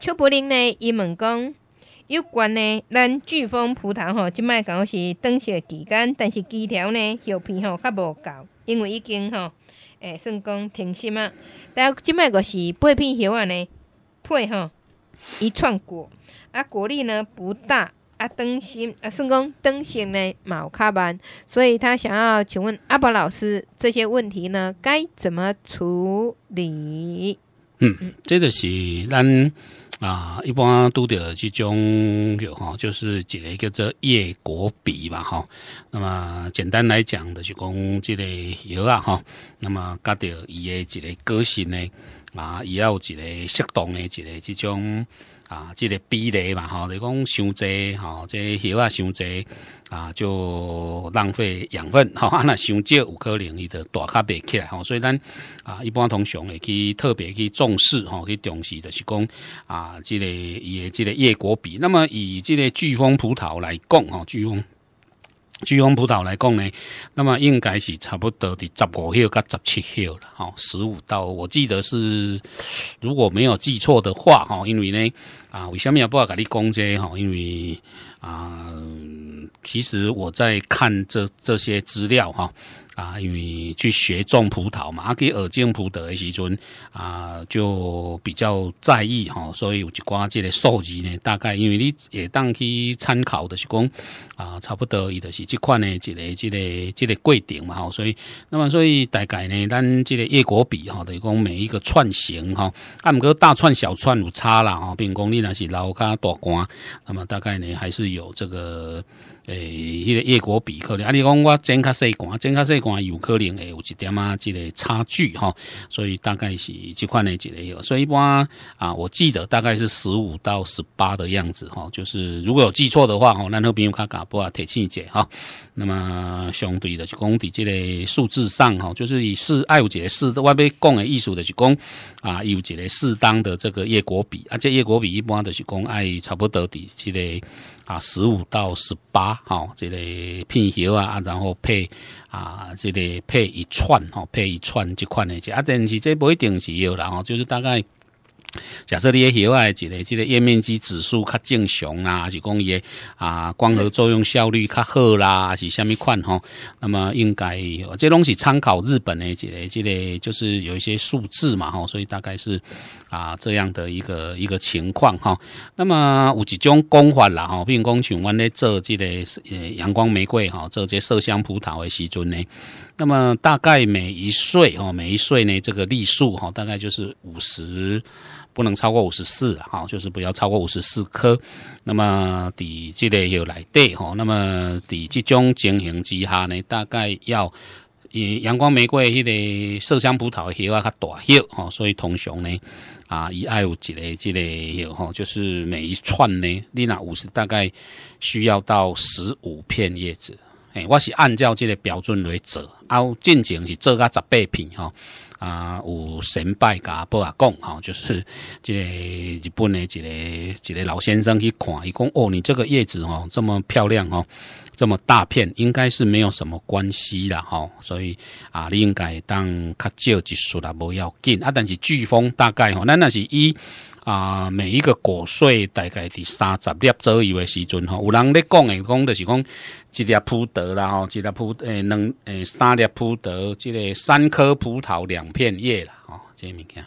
邱柏林呢？伊问讲，有关呢，咱飓风葡萄吼，即摆讲是冬雪期间，但是枝条呢，叶片吼较无够，因为已经吼，诶，算讲停心啊。但即摆个是八片叶啊呢，配吼一串果，啊果粒呢不大，啊灯芯啊算讲灯芯呢有卡慢。所以他想要请问阿伯老师这些问题呢，该怎么处理？嗯，这就是咱。啊，一般都得这种有哈，就是一个这叶果笔吧哈。那么简单来讲的，就讲这个药啊哈。那么加着伊的一个个性呢，啊，伊要有一个适当的一个这种。啊，这个比例嘛，吼，就讲伤济，吼，这叶啊伤济，啊，就浪费养分，吼，啊，那伤少有可能伊就大较袂起来，吼，所以咱啊，一般通常会去特别去重视，吼，去重视的是讲啊，这个伊的即个叶果比。那么以即个巨峰葡萄来讲，吼，巨峰。巨峰葡萄来讲呢，那么应该是差不多的十五 h 到十七号了，哈，十五到，我记得是，如果没有记错的话，哈，因为呢，啊，为什么要不要跟你讲这，哈，因为啊，其实我在看这这些资料，哈。啊，因为去学种葡萄嘛，啊，给耳种葡萄的时阵啊，就比较在意吼，所以有一寡这个数字呢？大概因为你也当去参考的是讲啊，差不多伊的是这款呢，这个这个这个规定嘛吼，所以那么所以大概呢，咱这个叶果比吼，等于讲每一个串型哈，按个大串小串有差啦哈，并讲你那是老卡大瓜，那么大概呢还是有这个诶，那个叶果比可能啊，你讲我剪卡细瓜，剪卡细瓜。有可能会有一点啊？这个差距哈，所以大概是这款的这个，所以一般啊，我记得大概是十五到十八的样子哈。就是如果有记错的话哦、那后边有卡噶不啊，铁细节哈。那么相对的，去讲伫这个数字上哈，就是以四爱有这类是外边讲诶艺术的去讲啊，有这个适当的这个叶国比，啊，这叶国比一般都是讲爱差不多底这个。啊，十五到十八，吼，这个片叶啊，然后配啊，这个配一串，吼，配一串这款的，啊，但是这不一定是有然后就是大概。假设你个外啊，即个这个叶面积指数较正常啦，是讲伊啊光合作用效率较好啦，是虾米款吼？那么应该这东西参考日本的这个这个就是有一些数字嘛吼，所以大概是啊这样的一个一个情况哈。那么有一种方法啦吼，如讲像我咧做这个呃阳光玫瑰哈，做这麝香葡萄的时阵呢，那么大概每一穗哈，每一穗呢这个粒数哈，大概就是五十。不能超过五十四，哈，就是不要超过五十四颗。那么底这个叶来对，哈，那么底这种情形之下呢，大概要以阳光玫瑰迄个麝香葡萄叶啊较大叶，吼，所以通常呢，啊，以爱有一个即个叶，吼，就是每一串呢，你拿五十，大概需要到十五片叶子。哎，我是按照这个标准来做，还有正常是做甲十八片，吼。啊，有神拜噶，不阿讲，吼，就是这日本的一个一个老先生去看，伊讲哦，你这个叶子吼这么漂亮吼，这么大片，应该是没有什么关系啦吼，所以啊，你应该当较少一束啦，不要紧啊，但是飓风大概吼，那那是一。啊，每一个果穗大概伫三十粒左右的时阵吼，有人咧讲诶，讲就是讲一粒葡萄啦，哦，一粒葡诶两诶三粒葡萄，即个三颗葡萄两片叶啦，吼，即物件。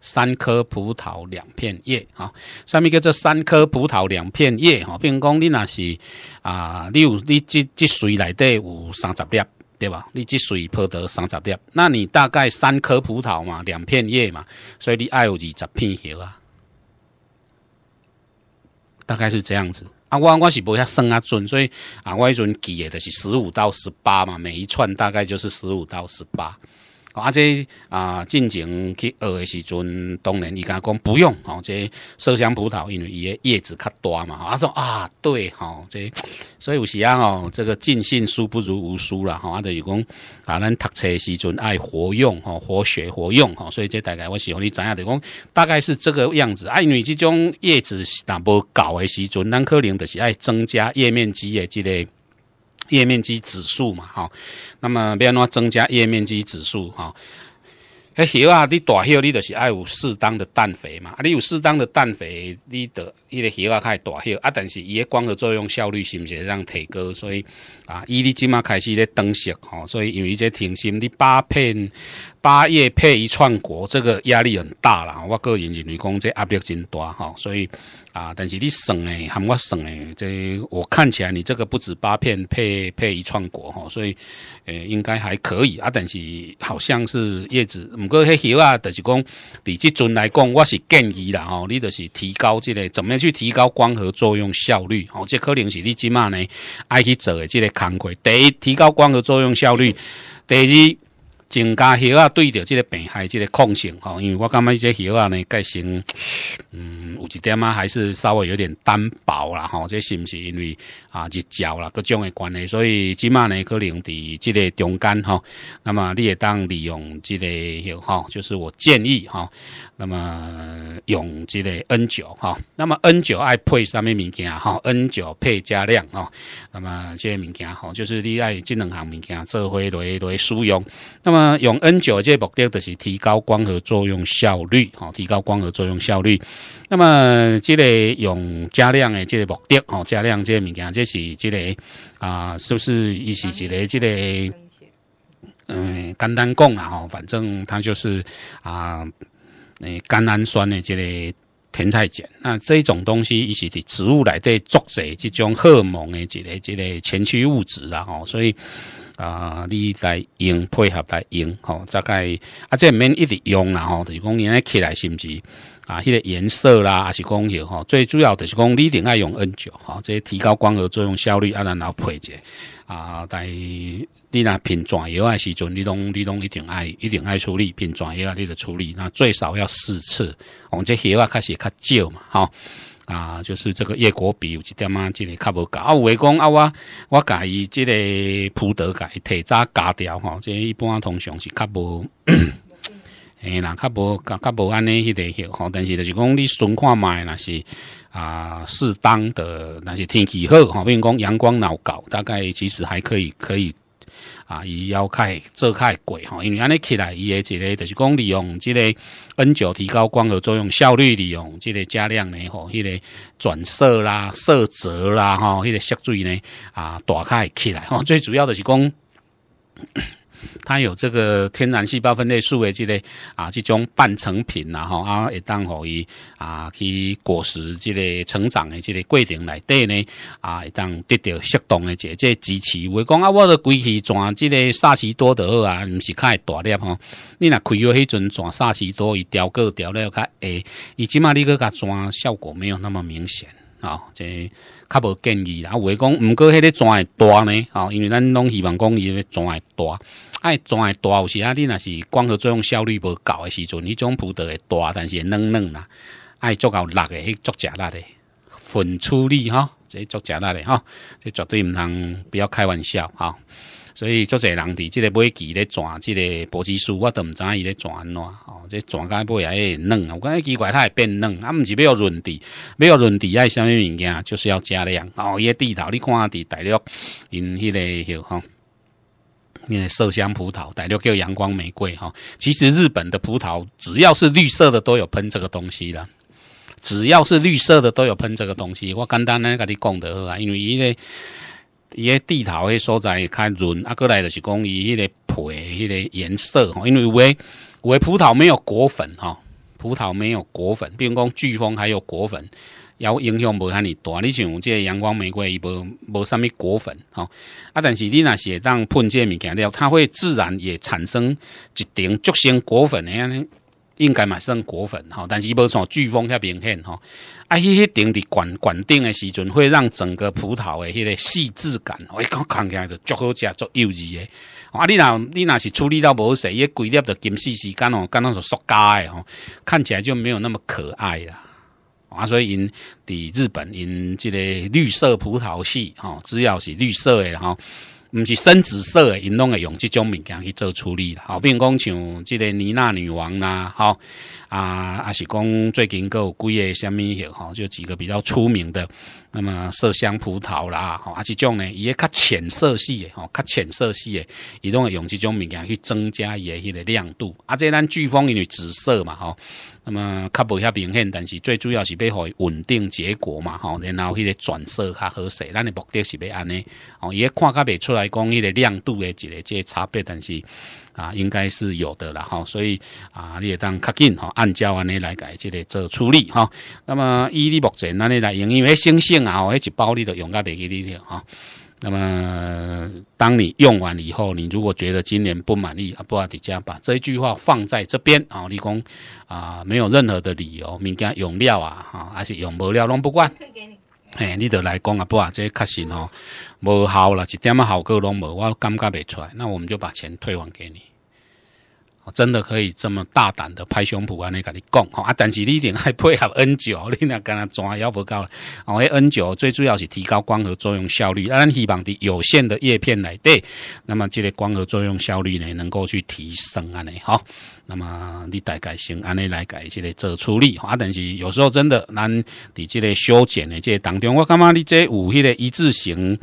三颗葡萄两片叶啊，上面叫做三颗葡萄两片叶哈，如讲你那是啊，你有你即即穗内底有三十粒。对吧？你只水泡得三十粒，那你大概三颗葡萄嘛，两片叶嘛，所以你爱有二十片叶啊，大概是这样子。啊，我我是不遐算啊准，所以啊，我迄阵记的是十五到十八嘛，每一串大概就是十五到十八。啊！这啊，进前去学的时阵，当然伊甲讲不用。吼，这麝香葡萄，因为伊个叶子较大嘛。啊说啊，对，吼，这所以有时啊，哦，这个尽信书不如无书了，吼。啊，就是讲啊，咱读册时阵爱活用，吼，活学活用，吼。所以这大概我喜欢你知影就是讲大概是这个样子。啊，因为这种叶子大不高的时阵，咱可能就是爱增加叶面积的这个。页面积指数嘛，哈，那么变怎增加页面积指数哈？诶，叶啊，你大叶你就是爱有适当的氮肥嘛，啊，你有适当的氮肥，你的伊个叶啊开大叶，啊，但是伊个光合作用效率是毋是让提高，所以啊，伊你即马开始咧灯色吼，所以由于这停心，你八片。八叶配一串果，这个压力很大啦。我个人认为讲这压力真大哈，所以啊，但是你省的含我省的，这我看起来你这个不止八片配配一串果哈，所以呃应该还可以啊。但是好像是叶子五过迄叶啊，就是讲，伫这阵来讲，我是建议啦吼，你就是提高这个，怎么样去提高光合作用效率？哦，这可能是你即嘛呢？爱去做的这个工作。第一，提高光合作用效率；第二。增家血啊，对着这个病害，这个抗性吼，因为我感觉这个血啊呢，改成嗯，有一点啊，还是稍微有点单薄啦吼，这是不是因为啊日照啦各种的关系，所以即码呢可能伫这个中间吼，那么你也当利用这个叶吼，就是我建议吼。那么用这个 N 九哈，那么 N 九爱配什么物件哈？N 九配加量哈，那么这些物件哈，就是利爱智两型物件，做会来来使用。那么用 N 九这目的就是提高光合作用效率哈，提高光合作用效率。那么这个用加量的这个目的哈，加量这些物件，这是这个啊，是不是一是之个这个？嗯，简单讲啊，反正它就是啊。诶，甘氨酸的这个甜菜碱，那这种东西伊是伫植物内底作者这种尔蒙的一个一个前驱物质啦吼，所以啊，你来用配合来用吼，大概啊这毋免一直用啦吼，就是讲用来起来是不是啊？迄个颜色啦，还是讲有吼，最主要就是讲你另外用 N 九吼，这些提高光合作用效率啊，然后配者。啊！但你若拼药业时阵，你拢你拢一定爱一定爱处理，拼转业啊，你就处理。那最少要四次，往这鞋啊开始较少嘛，吼啊！就是这个叶果比有一点啊，这里较无够啊，有唯讲啊，我我改伊即个普德伊提早加条，吼，这一般通常是较无。诶，那较无、较较无安尼迄个，吼，但是就是讲你存看卖若是啊，适当的，若是天气好，吼，比如讲阳光老高，大概其实还可以，可以啊，伊要会做较会贵，吼，因为安尼起来伊诶一个，就是讲利用即个 N 九提高光合作用效率，利用即个加量呢，吼，迄个转色啦、色泽啦，吼，迄个色水呢，啊，大概起来，吼，最主要就是讲。它有这个天然细胞分裂素的这个啊，这种半成品，然后啊，会当可以啊，去果实这个成长的这个过程内底呢，啊，会当得到适当的这个支持。话讲啊，我着规气转这个萨西多的啊，毋是看大粒吼。你那开药迄阵转萨西多，伊调个调了较矮，伊起码你个甲转效果没有那么明显啊，这较无建议啦。话讲，毋过迄个转会大呢，哦，因为咱拢希望讲伊转会大。爱会大有时啊，你若是光合作用效率无够的时阵，迄种葡萄会大，但是会嫩嫩啦。爱足够辣的，去足食辣的，粉处理吼，这足食辣的吼，这绝对毋通，不要开玩笑吼。所以足侪人伫即个买期咧转，即个博吉书我都毋知伊咧转怎吼，这转开尾也嫩啊？我感觉奇怪，它会变嫩，啊，毋是要润地，要润地爱是米物件，就是要加量。哦，一地头，你看伫大陆因迄个吼。色香葡萄，大陆叫阳光玫瑰哈。其实日本的葡萄只要是绿色的都有喷这个东西的，只要是绿色的都有喷这个东西。我刚刚呢跟你讲的啊，因为伊咧伊个地头迄所在较润，啊，过来就是讲伊迄个皮迄个颜色哈。因为为为葡萄没有果粉哈，葡萄没有果粉，比如讲飓风还有果粉。要影响无虾呢？大你像即个阳光玫瑰，伊无无啥物果粉吼。啊，但是你是会当喷即个物件了，它会自然也产生一点足型果粉的安尼。应该嘛算果粉吼，但是伊无像飓风遐明显吼。啊，迄迄顶伫灌灌顶的时阵，会让整个葡萄的迄个细致感，我一看起来就就好食，足幼稚的。啊，你若你若是处理到无好势，伊规定的金细时间哦，干那种塑胶的吼，看起来就没有那么可爱啦。啊，所以因伫日本因即个绿色葡萄系，吼，只要是绿色的，吼，毋是深紫色的，因拢会用即种物件去做处理吼，好，如讲像即个妮娜女王啦，吼啊，啊是讲最近有几个虾米许，吼，就几个比较出名的。那么麝香葡萄啦，吼，啊，这种呢，伊也较浅色系的，吼，较浅色系的，伊会用这种物件去增加伊的亮度。啊，这咱飓风因为紫色嘛，吼，那么较不遐明显，但是最主要是要互稳定结果嘛，吼，然后迄个转色较好势。咱的目的是要安尼，哦，伊也看较袂出来讲迄个亮度的一个这差别，但是。啊，应该是有的了哈，所以啊，你也当靠近哈，按照完尼来改，就个做处理哈。那么伊利目前那你来用，因为星星啊，我一包都用永加第一条哈。那么当你用完以后，你如果觉得今年不满意，啊，不阿迪加把这句话放在这边啊，你讲啊，没有任何的理由，民间用料啊哈，还是用不料弄不惯。哎，你得来讲不啊，这些确实吼无效啦，一点么效果拢无，我感觉袂出来，那我们就把钱退还给你。真的可以这么大胆的拍胸脯啊？你跟你讲，哈，但是你一定还配合 N 九，你那跟那抓要不搞了。我 N 九最主要是提高光合作用效率，按希望的有限的叶片来对，那么这个光合作用效率呢，能够去提升啊，呢，哈。那么你大概先安尼来改这个做处理，但是有时候真的，咱在这个修剪的这个当中，我感觉你这有迄个一字形？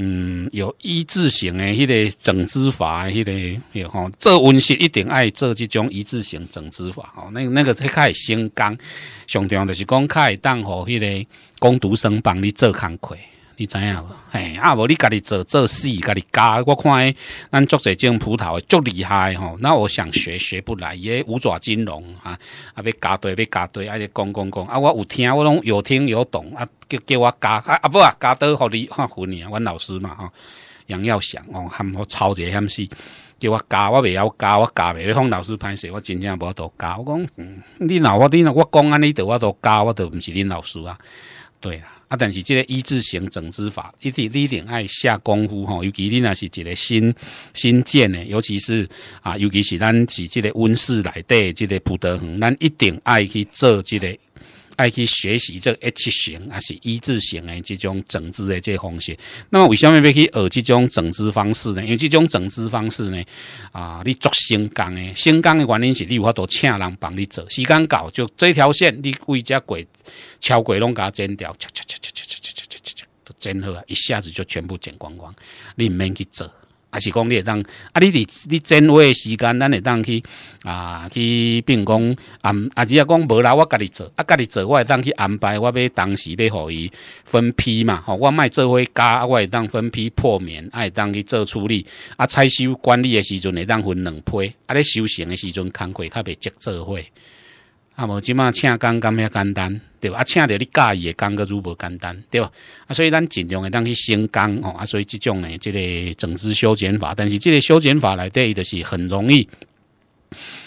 嗯，有一字型的迄个整治法，迄个有吼，做温室一定爱做即种一字型整治法。哦，那那个会新钢上场就是讲较会当互迄个攻读生帮你做工课。你影无？哎，啊无你家己做做死，家己教。我看，咱做侪种葡萄足厉害吼。那我想学，学不来。也五爪金融啊，啊要加对，要加对。啊，要讲讲讲。啊，我有听，我拢有听有懂。啊，叫叫我教，啊啊不啊，教倒互你吓唬你，阮老师嘛吼。杨耀祥哦，喊我抄者险死，叫我教，我未晓教，我教未。你方老师歹势，我真正无多教。我讲，你老我你若我讲安尼的，我都教，我都毋是恁老师啊。对啊。啊！但是这个一字型整治法，一定一定爱下功夫吼，尤其你那是一个新新建的，尤其是啊，尤其是咱是这个温室来的，这个葡萄园，咱一定爱去做这个。爱去学习这 H 型，还是一字型的这种整治的这方式。那么为什么要去学这种整治方式呢？因为这种整治方式呢，啊，你做新工的，新工的原因是你有法多请人帮你做，时间到就这条线你为只鬼，超鬼拢甲剪掉，切切切切切切切切切切都剪好，啊，一下子就全部剪光光，你唔免去做。啊，是讲你会当啊，你你你真话时间，咱会当去啊，去并讲啊啊，只要讲无啦，我家己做，啊家己做，我会当去安排，我要当时要互伊分批嘛，吼，我卖做伙加，我会当分批破面，会当去做处理，啊，采收管理的时阵，会当分两批，啊，咧收成的时阵，工贵较袂急做伙。啊，无即马请工咁遐简单，对吧？啊，请着你介意工，个如无简单，对吧？啊，所以咱尽量诶，当去升工吼，啊，所以即种呢，即个整治修剪法，但是即个修剪法内底伊就是很容易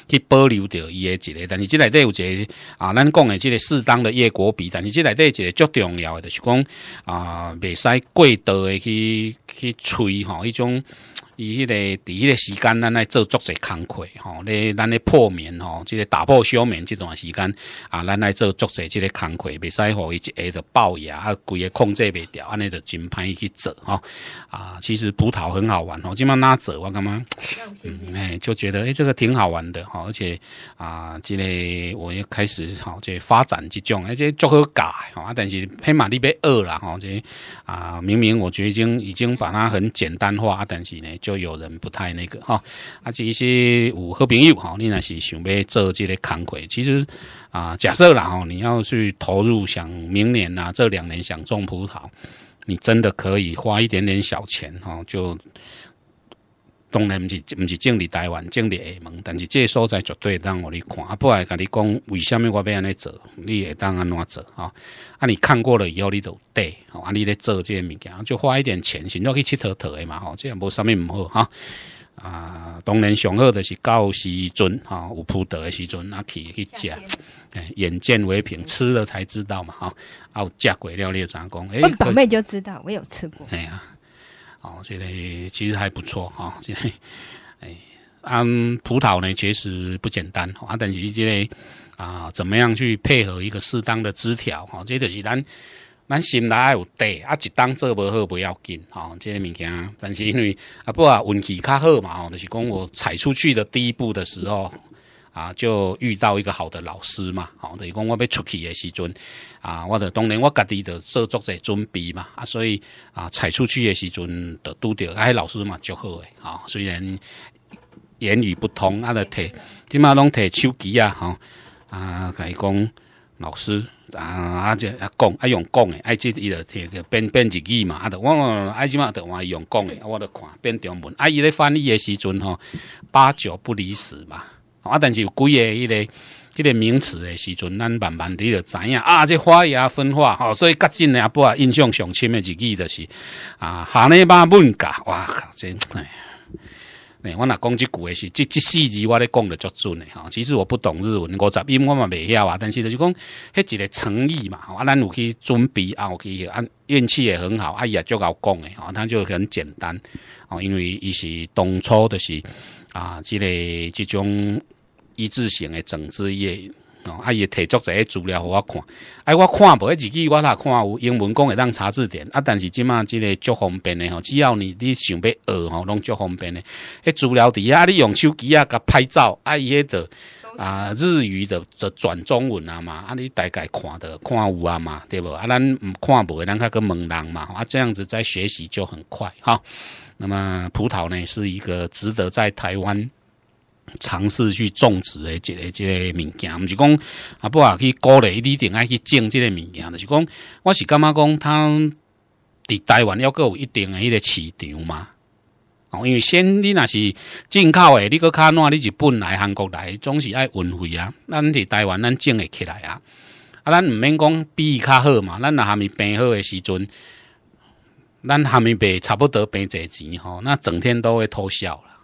去保留着伊诶一个，但是即内底有一个啊，咱讲诶即个适当的叶果比，但是即内底一个足重要诶就是讲啊，袂使过度诶去去吹吼迄种。第迄个伫迄个时间，咱来做足侪工课吼，咧咱咧破眠吼，即个打破休眠即段时间啊，咱来做足侪即个工课，袂使互伊一下就爆牙啊，规个控制袂掉，安尼就真歹去做吼啊。其实葡萄很好玩吼，即妈哪做我感觉，嗯，哎，就觉得哎，这个挺好玩的吼，而且啊，即个我又开始好，即发展即种，而且做好格吼，啊，但是黑马你要饿啦吼，即啊，明明我觉得已经把它很简单化，但是呢就。就有人不太那个哈，啊，这一些五好朋友哈，你那是想要做这类康葵，其实啊，假设然后你要去投入，想明年啊，这两年想种葡萄，你真的可以花一点点小钱哈，就。当然毋是毋是净咧台湾，净咧厦门，但是这所在绝对当我你看，不碍甲你讲，为什么我要安尼做，你会当安怎做吼。啊，你看过了以后，你都对，啊，你咧做这些物件，就花一点钱，先入去佚佗佗的嘛，吼，这也无啥物毋好哈啊。当然上好的是到时准，哈，有铺得的时阵啊，去去食，哎，眼见为凭，吃了才知道嘛，哈，有食过料理杂讲？哎，宝贝就知道，我有吃过，哎呀。哦，这类其实还不错哈。这在，哎，按葡萄呢，确实不简单。啊，但是这个、啊，怎么样去配合一个适当的枝条？哈，这就是咱咱心内有底。啊，一当做不好不要紧。哈，这些物件。但是因为啊，不啊，运气较好嘛。哦，就是讲我踩出去的第一步的时候。啊，就遇到一个好的老师嘛，哦，等于讲我要出去的时阵啊，我著当然我家己著做做者准备嘛，啊，所以啊，踩出去的时阵著拄着，啊，老师嘛，足好诶，啊，虽然言语不通，啊，著摕起码拢摕手机啊，吼，啊，甲伊讲老师啊，啊，即啊讲啊用讲诶，啊，即伊就摕变变日语嘛，啊，著我啊，即嘛得我用讲诶，啊，我著看变中文，啊，伊咧翻译的时阵吼，八九不离十嘛。啊！但是有几个迄个、迄个名词的时阵，咱慢慢地就知影啊。这花芽分化，哦，所以较近呢，不啊，印象上深的，记就是啊，哈尼巴本嘎，哇靠，真哎！哎，我那讲这句诶是这这四字我咧讲的足准的哈。其实我不懂日文，五十音我嘛袂晓啊。但是就是讲迄一个成语嘛，啊，咱有去准备啊，有去，啊，运气也很好，啊，也足够讲的啊，他就很简单啊，因为伊是当初就是。啊，即个即种一致性的整字页，啊，伊会提作在资料互我看，哎，我看无自己，我来看有英文讲会当查字典，啊，但是即嘛即个足方便的吼，只要你你想要学吼，拢足方便的。迄资料伫遐，你用手机啊，甲拍照，伊迄的啊，日语的的转中文啊嘛，啊，你大概看的看有啊嘛，对不？啊，咱看无，咱较个问人嘛，啊，这样子在学习就很快哈。那么葡萄呢，是一个值得在台湾尝试去种植的这这物件。不是讲，啊，伯啊去鼓励你一定爱去种这个物件就是讲，我是感觉讲，它伫台湾要够有一定的迄个市场嘛。哦，因为先你那是进口的，你搁看喏，你是本来韩国来，总是爱运费啊。咱伫台湾，咱种会起来啊。啊，咱唔免讲比伊较好嘛，咱哪哈咪病好的时阵。咱下面白差不多平侪钱吼，那整天都会偷笑啦。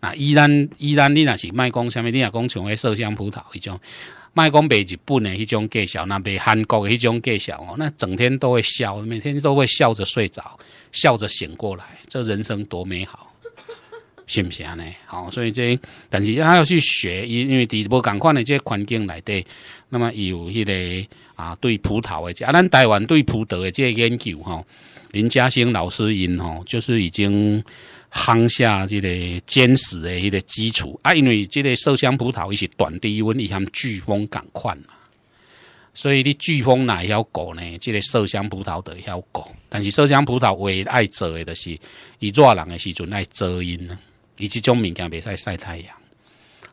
那依然依然你那是卖讲啥物，你若讲像迄麝香葡萄迄种，卖讲卖日本的迄种介绍，那卖韩国的迄种介绍吼，那整天都会笑，每天都会笑着睡着，笑着醒过来，这人生多美好，是不是安尼？好，所以这但是他要去学，因因为伫无共款的，这环境内底，那么有迄个啊，对葡萄的，啊，咱台湾对葡萄的这研究吼，林嘉兴老师因吼，就是已经夯下这个坚实的一个基础啊，因为这个麝香葡萄伊是短低温伊含飓风赶快嘛，所以你飓风哪会晓顾呢？这个麝香葡萄会晓顾，但是麝香葡萄唯一爱做的是，伊热人的时候爱遮阴啊，伊即种物件袂使晒太阳。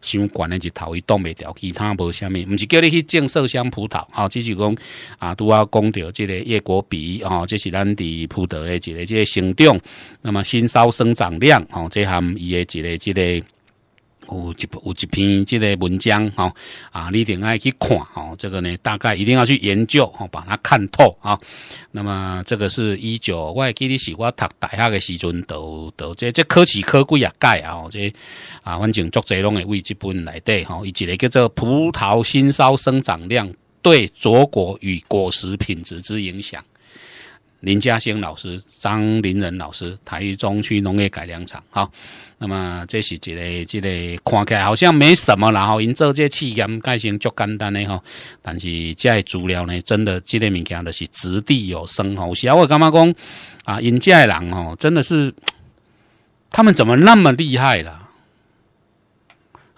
先悬的一头伊挡未牢，其他无虾米，毋是叫你去种麝香葡萄，吼，只是讲啊，拄啊讲到即个叶果比，哦，这是咱伫葡萄的一个即个生长，那么新梢生长量，哦，这含伊的一个这个。有一有一篇这个文章哈啊，你一定爱去看哈。这个呢，大概一定要去研究哈，把它看透啊。那么这个是一九，我还记得是我读大学的时阵，读读这这科喜科贵啊改啊这啊反正作者弄会为这本来的哈，以及一个叫做《葡萄新梢生长量对着果与果实品质之影响。林嘉兴老师、张林仁老师，台中区农业改良场，哈，那么这是一个，这个看起来好像没什么，然后因做这企业改成足简单的哈，但是在足疗呢，真的这个物件就是掷地有深厚，所以我感觉讲啊，因这人哦，真的是他们怎么那么厉害了？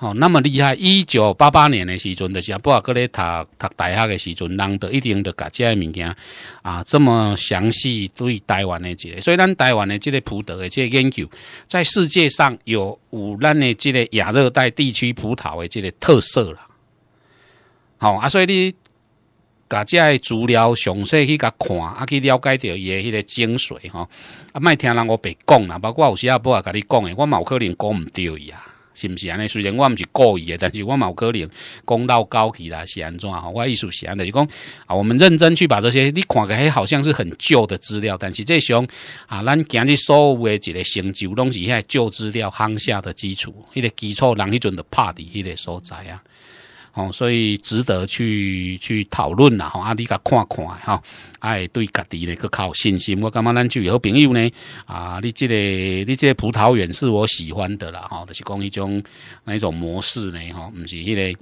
哦，那么厉害！一九八八年的时候就是包括格咧读读大学的时，阵人就一定就搞这些物件啊，这么详细对台湾的这个，所以咱台湾的这个葡萄的这个研究，在世界上有有咱的这个亚热带地区葡萄的这个特色啦。好啊，所以你搞这些资料详细去甲看，啊去了解到的迄个精髓哈。啊，莫听人我白讲啦，包括有时阿伯啊甲你讲的，我有可能讲唔对呀。是毋是安尼？虽然我毋是故意的，但是我有可能讲到道交代是安怎？吼？我意思是安的，就讲啊，我们认真去把这些。你看个来好像是很旧的资料，但是这种啊，咱今日所有的一个成就，拢是遐旧资料夯下的基础。迄个基础，人迄阵的拍伫迄个所在啊。哦，所以值得去去讨论呐，哈，你甲看看哈，哎，对家己呢，个靠信心，我感觉咱就有朋友呢，啊，你这个你这葡萄园是我喜欢的啦，哈，就是讲一种那一种模式呢，哈，不是迄个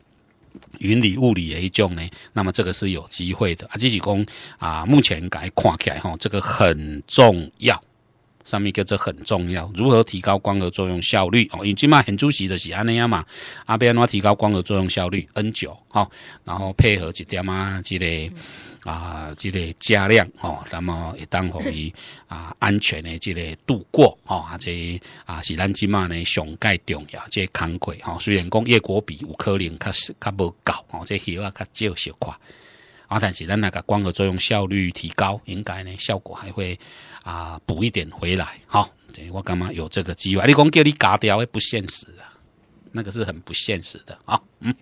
云里雾里的一种呢，那么这个是有机会的啊，只是讲啊，目前改看起来哈，这个很重要。上面叫个这很重要，如何提高光合作用效率哦？因前嘛很主席的是安尼啊嘛，阿贝安话提高光合作用效率 N 九哈，然后配合一点啊，即个啊，即个加量哦，那么也当可以啊安全的即个度过哦，这啊是咱即嘛呢上盖重要这坎贵哈，虽然讲叶果比有可能较是较无够哦，这血啊较少小快。阿坦时代那个光合作用效率提高，应该呢效果还会啊补一点回来。好，等于我干嘛有这个机会，你讲叫你嘎掉，不现实啊，那个是很不现实的啊。嗯